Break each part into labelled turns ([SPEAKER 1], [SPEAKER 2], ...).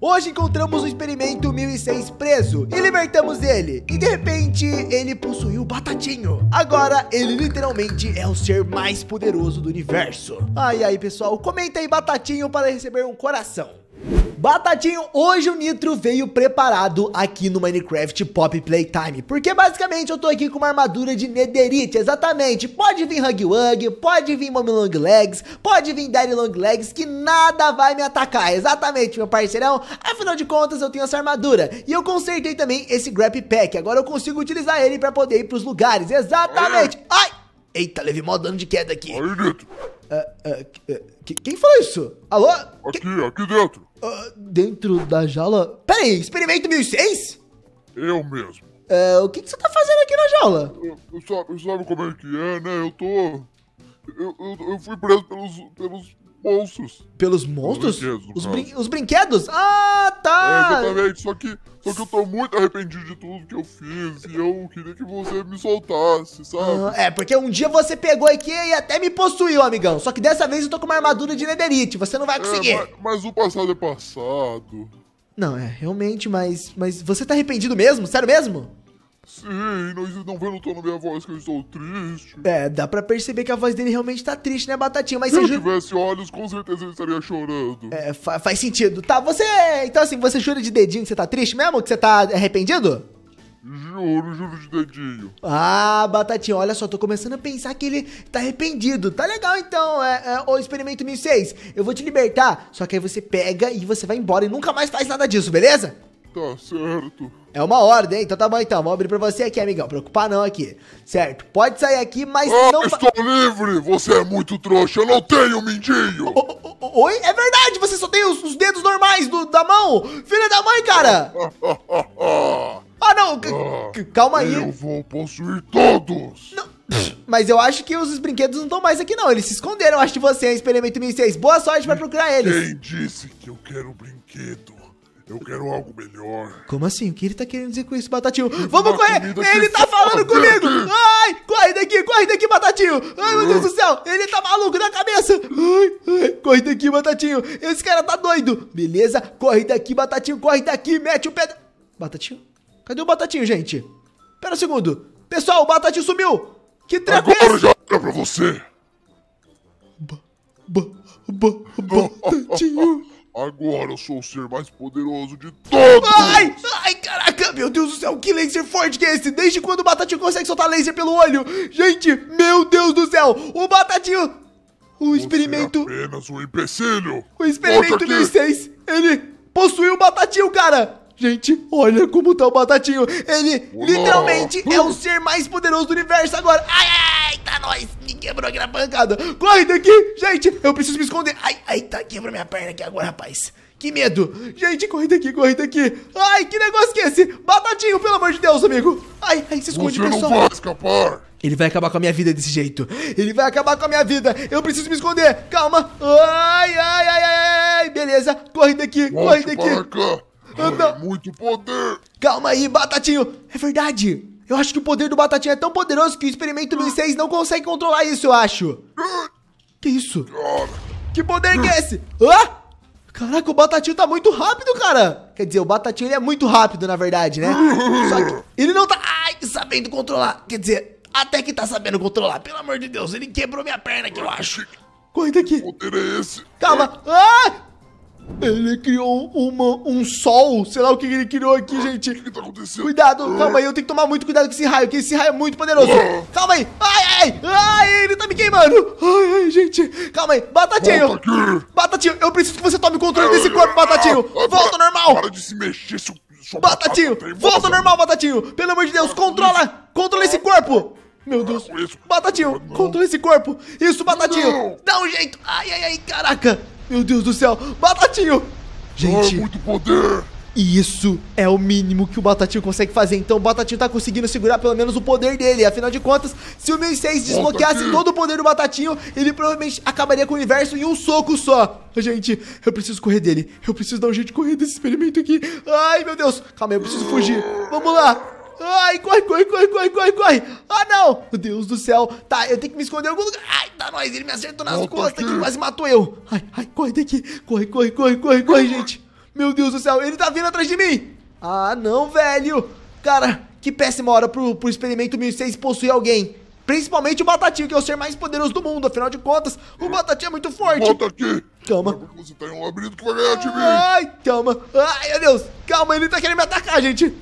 [SPEAKER 1] Hoje encontramos o experimento 1006 preso e libertamos ele. E de repente, ele possuiu o Batatinho. Agora, ele literalmente é o ser mais poderoso do universo. Ai, ai, pessoal, comenta aí Batatinho para receber um coração. Batatinho, hoje o Nitro veio preparado aqui no Minecraft Pop Playtime, porque basicamente eu tô aqui com uma armadura de Netherite, exatamente. Pode vir Huggy Wuggy, pode vir Mommy Long Legs, pode vir Daddy Long Legs, que nada vai me atacar, exatamente, meu parceirão. Afinal de contas, eu tenho essa armadura e eu consertei também esse Grab Pack, agora eu consigo utilizar ele pra poder ir pros lugares, exatamente. Ai! Eita, levei mó dano de queda aqui. Aí, Nitro. É, é, é, quem falou isso? Alô? Aqui, que... aqui dentro. Ah, dentro da jaula? Pera aí, experimento 1006? Eu mesmo. o que, que, você tá fazendo aqui na jaula? Sabe, sabe como é que é, né? Eu tô... Eu, eu, eu fui preso pelos, pelos monstros. Pelos monstros? Os, brin os, brinquedos? Ah, tá! É, exatamente, só que, só que eu tô muito arrependido de tudo que eu fiz e eu queria que você me soltasse, sabe? Ah, é, porque um dia você pegou aqui e até me possuiu, amigão. Só que dessa vez eu tô com uma armadura de nederite, você não vai é, conseguir. É, mas, mas o passado é passado. Não, é, realmente, mas, mas você tá arrependido mesmo? Sério mesmo? Sim, nós não vendo tom na minha voz que eu estou triste. É, dá pra perceber que a voz dele realmente tá triste, né, Batatinha? Mas se ele tivesse olhos, com certeza ele estaria chorando. É, fa faz sentido. Tá, você. Então, assim, você jura de dedinho que você tá triste mesmo? Que você tá arrependido? Juro, juro de dedinho. Ah, Batatinha, olha só, tô começando a pensar que ele tá arrependido. Tá legal então, é, é, o experimento 1006. Eu vou te libertar, só que aí você pega e você vai embora e nunca mais faz nada disso, beleza? Tá certo. É uma ordem, então tá bom então. Vou abrir pra você aqui, amigão. Preocupar não aqui. Certo? Pode sair aqui, mas ah, não. Estou livre! Você é muito trouxa, eu não tenho mindinho! O, o, oi? É verdade, você só tem os, os dedos normais do, da mão! Filha da mãe, cara! ah não! Ah, c calma aí! Eu vou possuir todos! Não. Mas eu acho que os brinquedos não estão mais aqui, não. Eles se esconderam, acho que você, é Experimento 1006. Boa sorte para procurar eles. Quem disse que eu quero um brinquedo? Eu quero algo melhor. Como assim? O que ele tá querendo dizer com isso, Batatinho? Vamos correr! Ele tá falando comigo! Ai! Corre daqui, corre daqui, Batatinho! Ai, meu Deus do céu! Ele tá maluco na cabeça! Ai, ai, corre daqui, Batatinho! Esse cara tá doido! Beleza? Corre daqui, Batatinho! Corre daqui! Mete o pé... Batatinho? Cadê o Batatinho, gente? Pera um segundo! Pessoal, o Batatinho sumiu! Que treco é Agora é esse? já é pra você! Ba ba ba batatinho... Agora eu sou o ser mais poderoso de todos! Ai! Ai, caraca! Meu Deus do céu, que laser forte que é esse? Desde quando o Batatinho consegue soltar laser pelo olho? Gente, meu Deus do céu! O Batatinho... O experimento... Você é apenas um empecilho! O experimento vocês, ele possuiu o Batatinho, cara! Gente, olha como tá o Batatinho! Ele, Olá. literalmente, é o hum. ser mais poderoso do universo agora! Ai, ai! quebrou aqui na pancada. Corre daqui! Gente, eu preciso me esconder. Ai, ai, tá, quebrou minha perna aqui agora, rapaz. Que medo! Gente, corre daqui, corre daqui! Ai, que negócio que é esse? Batatinho, pelo amor de Deus, amigo! Ai, ai, se esconde, Você pessoal! Não vai escapar. Ele vai acabar com a minha vida desse jeito. Ele vai acabar com a minha vida. Eu preciso me esconder. Calma. Ai, ai, ai, ai. Beleza. Corre daqui, Volte corre daqui. Para cá. Ai, ah, Muito poder. Calma aí, Batatinho. É verdade. Eu acho que o poder do Batatinha é tão poderoso que o experimento 1006 não consegue controlar isso, eu acho. Que isso? Que poder que é esse? Hã? Ah? Caraca, o Batatinho tá muito rápido, cara. Quer dizer, o Batatinho ele é muito rápido, na verdade, né? Só que ele não tá ai, sabendo controlar. Quer dizer, até que tá sabendo controlar. Pelo amor de Deus, ele quebrou minha perna aqui, eu acho. Corre daqui. Que poder é esse? Calma. Ah! Ele criou uma, um sol. Sei lá o que ele criou aqui, ah, gente. O que, que tá acontecendo? Cuidado, é. calma aí. Eu tenho que tomar muito cuidado com esse raio, que esse raio é muito poderoso. Ah. Calma aí. Ai, ai, ai, ele tá me queimando. Ai, ai, gente. Calma aí. Batatinho. Batatinho, eu preciso que você tome o controle desse corpo, Batatinho. Ah, volta normal. Para de se mexer, seu... Batatinho, volta normal, Batatinho. Pelo amor de Deus, controla. Controla esse corpo. Meu Deus. Batatinho, controla esse corpo. Isso, Batatinho. Não. Dá um jeito. Ai, ai, ai, caraca. Meu Deus do céu. Batatinho. É Gente. É muito poder. E isso é o mínimo que o Batatinho consegue fazer. Então o Batatinho tá conseguindo segurar pelo menos o poder dele. Afinal de contas, se o 1006 desbloqueasse Batatinho. todo o poder do Batatinho, ele provavelmente acabaria com o universo em um soco só. Gente, eu preciso correr dele. Eu preciso dar um jeito de correr desse experimento aqui. Ai, meu Deus. Calma aí, eu preciso fugir. Vamos lá. Ai, corre, corre, corre, corre, corre, corre. Ah, não. Meu Deus do céu. Tá, eu tenho que me esconder em algum lugar. Ai, tá nós. Ele me acertou nas Volta costas aqui. que quase matou eu. Ai, ai, corre daqui. Corre, corre, corre, corre, corre, gente. Meu Deus do céu. Ele tá vindo atrás de mim. Ah, não, velho. Cara, que péssima hora pro, pro experimento 1006 possuir alguém. Principalmente o Batatinho, que é o ser mais poderoso do mundo. Afinal de contas, o Batatinho é muito forte. Volta aqui. Calma. Você tem um abrigo que vai ganhar de mim. Ai, calma. Ai, meu Deus. Calma, ele tá querendo me atacar, gente.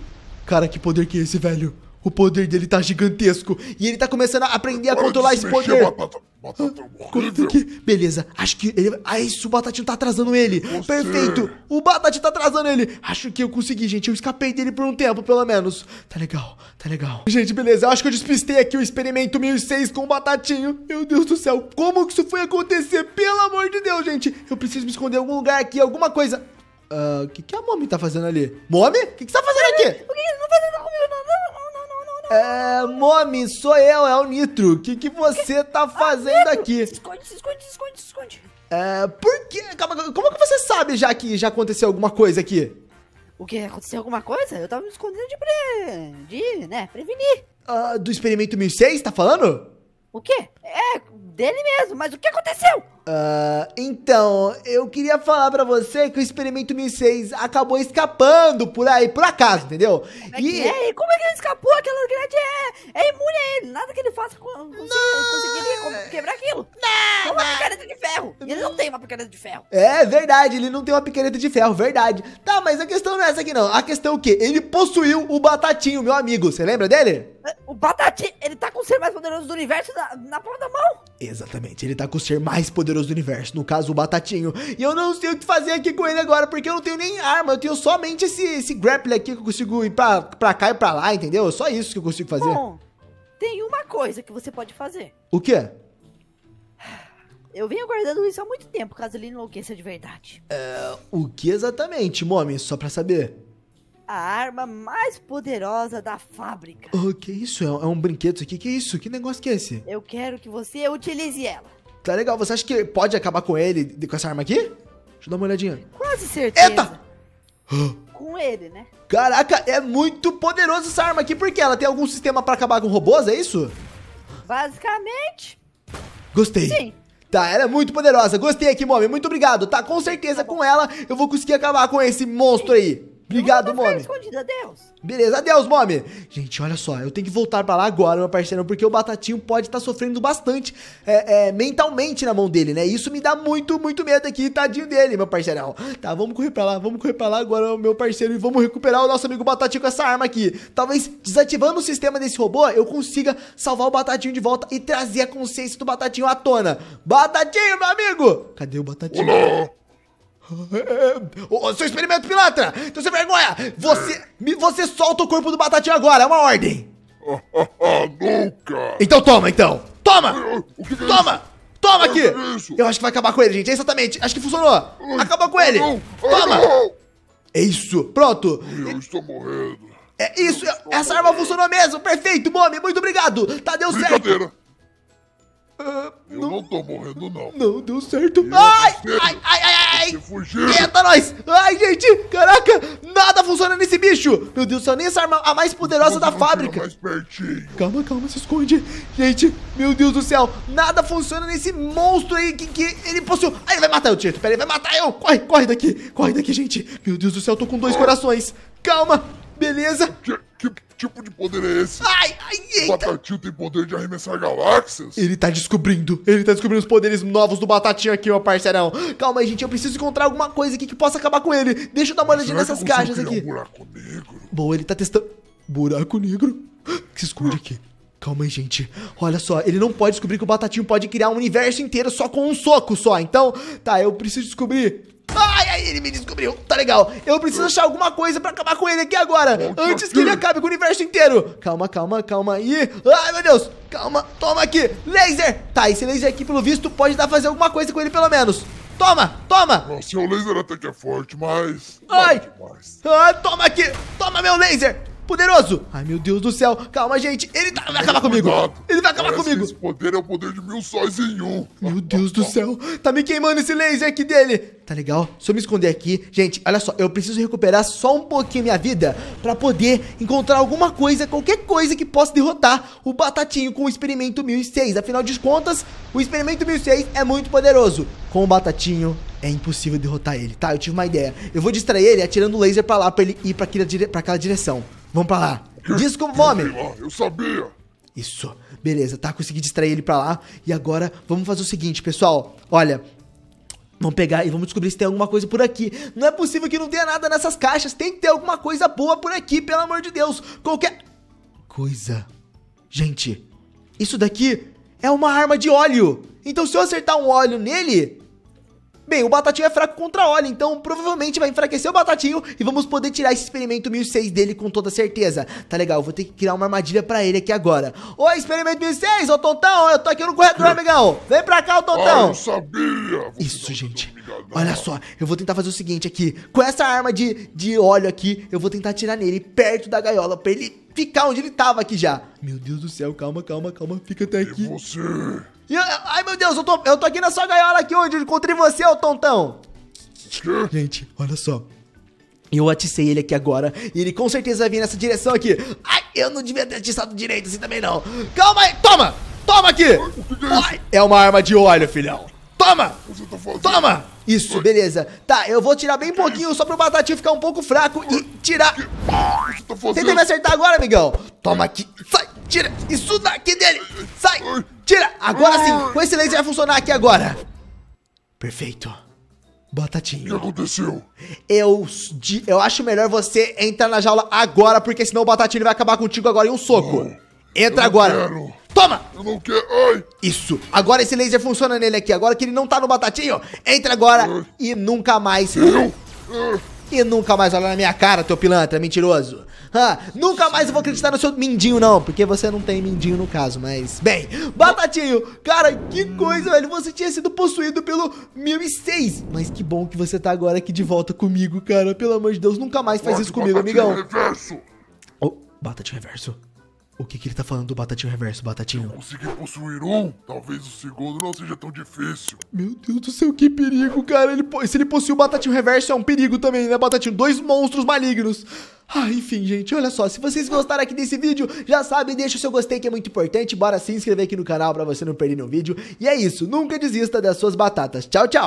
[SPEAKER 1] Cara, que poder que é esse, velho? O poder dele tá gigantesco. E ele tá começando a aprender a controlar esse poder. Batata, batata ah, que... Beleza, acho que ele. Ah, isso, o Batatinho tá atrasando ele. Você... Perfeito, o Batatinho tá atrasando ele. Acho que eu consegui, gente. Eu escapei dele por um tempo, pelo menos. Tá legal, tá legal. Gente, beleza, acho que eu despistei aqui o experimento 1006 com o Batatinho. Meu Deus do céu, como que isso foi acontecer? Pelo amor de Deus, gente. Eu preciso me esconder em algum lugar aqui, alguma coisa. Ah, o que, que a Momi tá fazendo ali? Momi? O que, que você tá fazendo aqui? O que você tá fazendo comigo? Não, não, não, não, não, É, Momi, sou eu, é o Nitro. O que, que você tá ah, fazendo aqui? Se esconde, se esconde, se esconde, se esconde. É, por quê? Calma, como que você sabe já que já aconteceu alguma coisa aqui? O que? Aconteceu alguma coisa? Eu tava me escondendo de, pre... de né, prevenir. Uh, do experimento 1006, tá falando? O quê? É, dele mesmo, mas o que aconteceu? Uh, então, eu queria falar para você que o experimento 1006 acabou escapando por aí, por acaso, entendeu? Como é e... que é? E como é que ele escapou? Aquela grade é, é imune a ele, nada que ele faça conseguiria quebrar aquilo. Não, é uma picareta de ferro. Ele não tem uma picareta de ferro. É verdade, ele não tem uma picareta de ferro, verdade. Tá, mas a questão não é essa aqui não. A questão é o quê? Ele possuiu o Batatinho, meu amigo. Você lembra dele? O Batatinho, ele tá com o ser mais poderoso do universo na, na palma da mão. Exatamente, ele tá com o ser mais poderoso do universo, no caso o Batatinho. E eu não sei o que fazer aqui com ele agora, porque eu não tenho nem arma, eu tenho somente esse, esse grapple aqui que eu consigo ir pra, pra cá e pra lá, entendeu? É só isso que eu consigo fazer. Bom, tem uma coisa que você pode fazer. O quê? Eu venho guardando isso há muito tempo, caso ele enlouqueça de verdade. É, o que exatamente, Momi? Só pra saber a arma mais poderosa da fábrica. Oh, que isso? É um é brinquedo isso aqui? Que isso? Que negócio que é esse? Eu quero que você utilize ela. Tá legal, você acha que pode acabar com ele, com essa arma aqui? Deixa eu dar uma olhadinha. Quase certeza. Eita! Com ele, né? Caraca, é muito poderoso essa arma aqui, porque ela tem algum sistema pra acabar com robôs, é isso? Basicamente. Gostei. Sim. Tá, ela é muito poderosa. Gostei aqui, Mommy. Muito obrigado. Tá, com certeza tá com ela eu vou conseguir acabar com esse monstro aí. Obrigado, Mome. escondido, adeus. Beleza, adeus, Mome. Gente, olha só, eu tenho que voltar para lá agora, meu parceiro, porque o Batatinho pode estar tá sofrendo bastante é, é, mentalmente na mão dele, né? Isso me dá muito, muito medo aqui, tadinho dele, meu parceirão. Tá, vamos correr para lá, vamos correr para lá agora, meu parceiro, e vamos recuperar o nosso amigo Batatinho com essa arma aqui. Talvez desativando o sistema desse robô, eu consiga salvar o Batatinho de volta e trazer a consciência do Batatinho à tona. Batatinho, meu amigo! Cadê o Batatinho? Olá. Ô, seu experimento pilantra! Então você vergonha! Você, você solta o corpo do Batatinha agora, é uma ordem! Nunca! Então toma, então! Toma! toma! Toma aqui! Eu acho que vai acabar com ele, gente, exatamente! Acho que funcionou! Acaba com ele! Toma! É isso, pronto! Eu estou morrendo! É isso, essa arma funcionou mesmo! Perfeito, Mome, muito obrigado! Tá, deu certo! Uh, eu não... não tô morrendo, não. Não deu certo. Ai, ai, ai, ai, ai, Ai, nós! Ai, gente! Caraca! Nada funciona nesse bicho! Meu Deus do céu, nem essa arma a mais poderosa da fábrica! Calma, calma, se esconde! Gente, meu Deus do céu! Nada funciona nesse monstro aí que, que ele possui! Ai, ele vai matar eu, Tieto! Pera aí, vai matar eu! Corre, corre daqui! Corre daqui, gente! Meu Deus do céu, eu tô com dois corações! Calma! Beleza? Que, que tipo de poder é esse? Ai, ai, eita. Batatinho tem poder de arremessar galáxias? Ele tá descobrindo. Ele tá descobrindo os poderes novos do Batatinho aqui, meu parceirão. Calma aí, gente. Eu preciso encontrar alguma coisa aqui que possa acabar com ele. Deixa eu dar uma olhadinha nessas caixas aqui. Um buraco negro? Bom, ele tá testando... Buraco negro? que se esconde ah. aqui? Calma aí, gente. Olha só, ele não pode descobrir que o Batatinho pode criar um universo inteiro só com um soco só. Então, tá, eu preciso descobrir Ai, ai, ele me descobriu. Tá legal. Eu preciso achar alguma coisa pra acabar com ele aqui agora. Antes que ele acabe com o universo inteiro. Calma, calma, calma aí. Ai, meu Deus. Calma. Toma aqui. Laser. Tá, esse laser aqui, pelo visto, pode dar pra fazer alguma coisa com ele, pelo menos. Toma, toma. Nossa, seu laser até que é forte, mas... Ai. Ah, toma aqui. Toma meu laser poderoso. Ai, meu Deus do céu. Calma, gente. Ele tá... vai acabar comigo. Ele vai acabar comigo. Esse poder é o poder de mil sóis em um. Meu Deus do céu. Tá me queimando esse laser aqui dele. Tá legal. Se eu me esconder aqui... Gente, olha só. Eu preciso recuperar só um pouquinho minha vida pra poder encontrar alguma coisa, qualquer coisa que possa derrotar o Batatinho com o Experimento 1006. Afinal de contas, o Experimento 1006 é muito poderoso. Com o Batatinho, é impossível derrotar ele, tá? Eu tive uma ideia. Eu vou distrair ele atirando o laser pra lá, pra ele ir pra, aquela, dire... pra aquela direção. Vamos pra lá. Diz como nome. Eu sabia. Isso. Beleza, tá? Consegui distrair ele pra lá. E agora vamos fazer o seguinte, pessoal. Olha, Vamos pegar e vamos descobrir se tem alguma coisa por aqui. Não é possível que não tenha nada nessas caixas. Tem que ter alguma coisa boa por aqui, pelo amor de Deus. Qualquer coisa. Gente, isso daqui é uma arma de óleo. Então se eu acertar um óleo nele, Bem, o Batatinho é fraco contra óleo, então provavelmente vai enfraquecer o Batatinho e vamos poder tirar esse experimento 1006 dele com toda certeza. Tá legal, vou ter que criar uma armadilha pra ele aqui agora. Oi, experimento 1006, ô Tontão, eu tô aqui no corredor, hum. amigão. Vem pra cá, ô Tontão. Ah, eu sabia. Isso, gente. Olha só, eu vou tentar fazer o seguinte aqui. Com essa arma de, de óleo aqui, eu vou tentar atirar nele perto da gaiola pra ele ficar onde ele tava aqui já. Meu Deus do céu, calma, calma, calma, fica até aqui. E você? Eu, ai, meu Deus, eu tô, eu tô aqui na sua gaiola aqui onde eu encontrei você, ô tontão. Gente, olha só. Eu aticei ele aqui agora e ele com certeza vai vir nessa direção aqui. Ai, eu não devia ter atiçado direito assim também não. Calma aí, toma! Toma aqui! Ai, é, é uma arma de óleo, filhão. Toma! Toma! Isso, beleza. Tá, eu vou tirar bem pouquinho só pro batatinho ficar um pouco fraco e tirar. Tenta me acertar agora, amigão. Toma aqui. Sai, tira. Isso daqui dele. Sai, tira. Agora sim, com esse laser vai funcionar aqui agora. Perfeito. Batatinho. O que aconteceu? Eu, eu acho melhor você entrar na jaula agora, porque senão o Batatinho vai acabar contigo agora em um soco. Não, Entra agora. Quero. Toma! Eu não quero. Ai! Isso. Agora esse laser funciona nele aqui. Agora que ele não tá no batatinho, entra agora ai. e nunca mais. Eu? Ah. E nunca mais olha na minha cara, teu pilantra, mentiroso. nunca mais eu vou acreditar no seu mindinho, não. Porque você não tem mindinho no caso, mas. Bem, Batatinho, cara, que coisa, velho. Você tinha sido possuído pelo 1006. Mas que bom que você tá agora aqui de volta comigo, cara. Pelo amor de Deus, nunca mais faz isso comigo, amigão. Reverso. Oh, Batatinho reverso. O que, que ele tá falando do Batatinho Reverso, Batatinho? Consegui possuir um, talvez o segundo não seja tão difícil. Meu Deus do céu, que perigo, cara. Ele, se ele possui o Batatinho Reverso, é um perigo também, né, Batatinho? Dois monstros malignos. Ah, enfim, gente, olha só, se vocês gostaram aqui desse vídeo, já sabe, deixa o seu gostei que é muito importante, bora se inscrever aqui no canal pra você não perder nenhum vídeo. E é isso, nunca desista das suas batatas. Tchau, tchau!